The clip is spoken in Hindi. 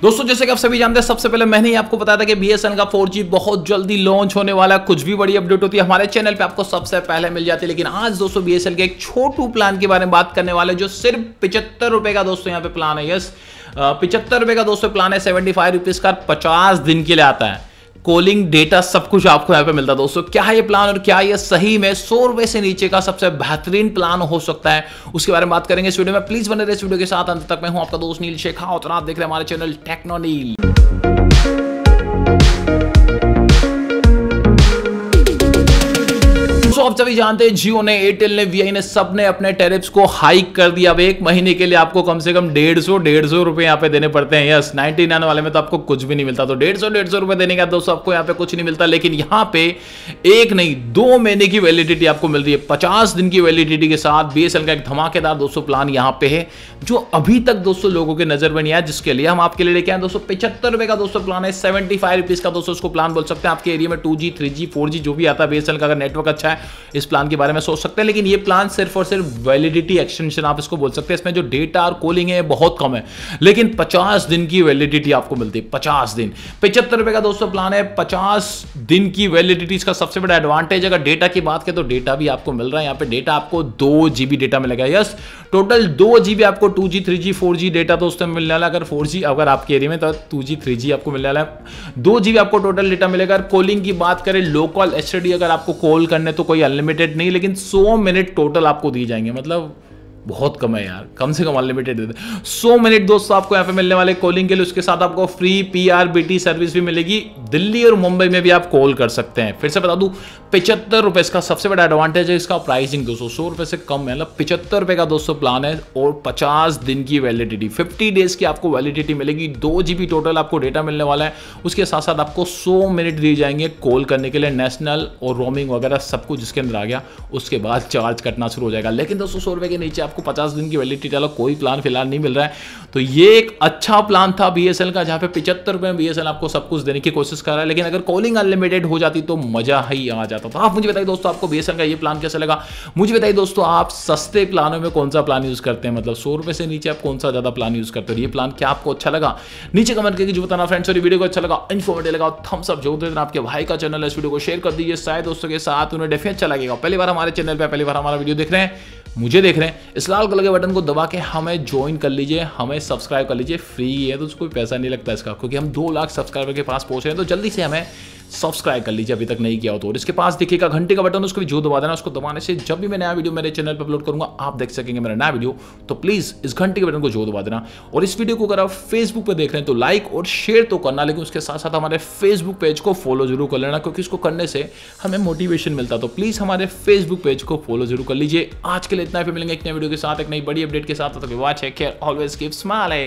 दोस्तों जैसे कि आप सभी जानते हैं सबसे पहले मैंने ही आपको बताया था कि बी का 4G बहुत जल्दी लॉन्च होने वाला कुछ भी बड़ी अपडेट होती है हमारे चैनल पे आपको सबसे पहले मिल जाती है लेकिन आज दोस्तों बी के एक छोटू प्लान के बारे में बात करने वाले जो सिर्फ पिचहत्तर रुपए का दोस्तों यहाँ पे प्लान है यस पिचहत्तर रुपए का दोस्तों प्लान है सेवेंटी फाइव रुपीज का पचास दिन के लिए आता है कॉलिंग डेटा सब कुछ आपको यहाँ पे मिलता है दोस्तों क्या है ये प्लान और क्या ये सही में सौ रुपए से नीचे का सबसे बेहतरीन प्लान हो सकता है उसके बारे में बात करेंगे इस वीडियो में प्लीज बने रहे इस वीडियो के साथ अंत तक मैं हूं आपका दोस्त नील शेखा और आप देख रहे हैं हमारे चैनल टेक्नोनील दोस्तों आप सभी जानते हैं जियो ने एयरटेल ने वी ने सब ने अपने टेरिप्स को हाइक कर दिया अब एक महीने के लिए आपको कम से कम डेढ़ सौ डेढ़ सौ रुपए यहाँ पे देने पड़ते हैं यस नाइनटी नाइन वाले में तो आपको कुछ भी नहीं मिलता तो डेढ़ सौ डेढ़ सौ रुपए देने का दोस्तों आपको यहाँ पे कुछ नहीं मिलता लेकिन यहाँ पे एक नहीं दो महीने की वैलिडिटी आपको मिल रही है पचास दिन की वैलिडिटी के साथ बी का एक धमाकेदार दोस्तों प्लान यहाँ पे है जो अभी तक दोस्तों लोगों की नजर में नहीं आया जिसके लिए हम आपके लिए लेके आए दोस्तों पिछहत्तर रुपए का दोस्तों प्लान है सेवेंटी फाइव का दोस्तों उसको प्लान बोल सकते हैं आपके एरिया में टू जी थ्री जी जो भी आता है बी का अगर नेटवर्क अच्छा है इस प्लान के बारे में सोच सकते हैं लेकिन ये प्लान सिर्फ और सिर्फ वैलिडिटी एक्सटेंशन आप इसको बोल सकते हैं इसमें जो डेटा और कॉलिंग है बहुत कम है लेकिन पचास दिन की वैलिडिटी आपको मिलती है पचास दिन पचहत्तर रुपये का दोस्तों प्लान है पचास दिन की वैलिडिटी इसका सबसे बड़ा एडवांटेज अगर डेटा की बात करें तो डेटा भी आपको मिल रहा है यहाँ पे डेटा आपको दो जीबी डेटा मिलेगा यस टोटल दो जीबी आपको two G three G four G data दोस्तों मिलने वाला अगर फोर जी अगर आपके एरिया में तो टू जी थ्री जी आपको मिलने वाला है दो जीबी आपको टोटल डेटा मिलेगा कॉलिंग की बात करें लोकल एस अगर आपको कॉल करने तो कोई कोई अनलिमिटेड नहीं लेकिन सौ मिनट टोटल आपको दी जाएंगे मतलब बहुत कम है यार कम से कम अनलिमिटेड देते सो मिनट दोस्तों आपको यहाँ पे मिलने वाले कॉलिंग के लिए उसके साथ आपको फ्री पी सर्विस भी मिलेगी दिल्ली और मुंबई में भी आप कॉल कर सकते हैं फिर से बता दूँ पिचहत्तर रुपये इसका सबसे बड़ा एडवांटेज है इसका प्राइसिंग दोस्तों सौ रुपये से कम है मतलब पिचहत्तर रुपये का दोस्तों प्लान है और पचास दिन की वैलिडिटी फिफ्टी डेज की आपको वैलिडिटी मिलेगी दो जी बी टोटल आपको डेटा मिलने वाला है उसके साथ साथ आपको सौ मिनट दिए जाएंगे कॉल करने के लिए नेशनल और रोमिंग वगैरह सब कुछ जिसके अंदर आ गया उसके बाद चार्ज कटना शुरू हो जाएगा लेकिन दोस्तों सौ रुपए के नीचे आपको पचास दिन की वैलिडिटी डालो कोई प्लान फिलहाल नहीं मिल रहा है तो ये एक अच्छा प्लान था बी का जहाँ पे पिछहत्तर रुपये में बी आपको सब कुछ देने की कोशिश कर रहा है लेकिन अगर कॉलिंग अनलिमिटेड हो जाती तो मज़ा ही आ जाता था तो आप मुझे बताइए दोस्तों आपको बी का ये प्लान कैसा लगा मुझे बताइए दोस्तों आप सस्ते प्लानों में कौन सा प्लान यूज़ करते हैं मतलब सौ रुपये से नीचे आप कौन सा ज़्यादा प्लान यूज़ करते हो ये प्लान क्या आपको अच्छा लगा नीचे कमेंट करके जो बताना फ्रेंड्स और वीडियो को अच्छा लगा इन्फॉर्मेटिव लगा थम्स अप जो देना आपके भाई का चैनल है इस वीडियो को शेयर कर दीजिए शायद दोस्तों के साथ उन्हें डेफिनेट अच्छा लगेगा पहली बार हमारे चैनल पर पहली बार हमारा वीडियो देख रहे हैं मुझे देख रहे हैं इस लाल कलर के बटन को दबा के हमें ज्वाइन कर लीजिए हमें सब्सक्राइब कर लीजिए फ्री है तो उसको पैसा नहीं लगता इसका क्योंकि हम दो लाख सब्सक्राइबर के पास पहुंच रहे हैं तो जल्दी से हमें सब्सक्राइब कर लीजिए अभी तक नहीं किया हो तो और इसके पास दिखेगा घंटे का बटन उसको भी जो दबा देना उसको दबाने से जब भी मैं नया वीडियो मेरे चैनल पर अपलोड करूंगा आप देख सकेंगे मेरा नया वीडियो तो प्लीज़ इस घंटे के बटन को जो दबा देना और इस वीडियो को अगर आप फेसबुक पर देख रहे हैं तो लाइक और शेयर तो करना लेकिन उसके साथ साथ हमारे फेसबुक पेज को फॉलो जरूर कर लेना क्योंकि इसको करने से हमें मोटिवेशन मिलता तो प्लीज़ हमारे फेसबुक पेज को फॉलो जरूर कर लीजिए आज के लिए इतना फिर मिलेंगे एक नए वीडियो के साथ एक नई बड़ी अपडेट के साथ वॉच है केयर ऑलवेज कीप स्माइलिंग